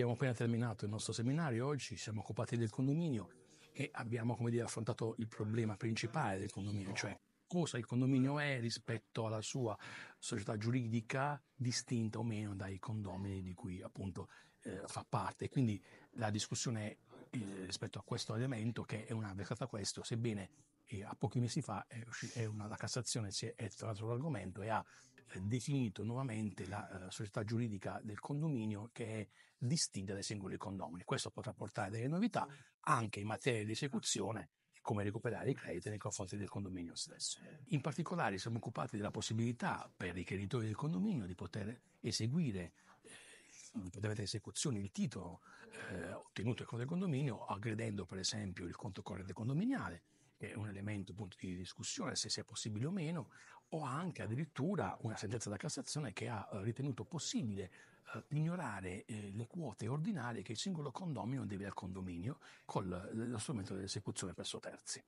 Abbiamo appena terminato il nostro seminario oggi, ci siamo occupati del condominio e abbiamo come dire, affrontato il problema principale del condominio, cioè cosa il condominio è rispetto alla sua società giuridica distinta o meno dai condomini di cui appunto eh, fa parte. Quindi la discussione eh, rispetto a questo elemento che è una versata questo, sebbene eh, a pochi mesi fa è una, la Cassazione si è, è tratto l'argomento e ha definito nuovamente la uh, società giuridica del condominio che è distinta dai singoli condomini. Questo potrà portare delle novità anche in materia di esecuzione come recuperare i crediti nei confronti del condominio stesso. In particolare siamo occupati della possibilità per i creditori del condominio di poter eseguire eh, avere esecuzione il titolo eh, ottenuto dal condominio aggredendo per esempio il conto corrente condominiale che è un elemento punto di discussione se sia possibile o meno, o anche addirittura una sentenza da Cassazione che ha eh, ritenuto possibile eh, ignorare eh, le quote ordinarie che il singolo condomino deve al condominio con lo strumento dell'esecuzione presso terzi.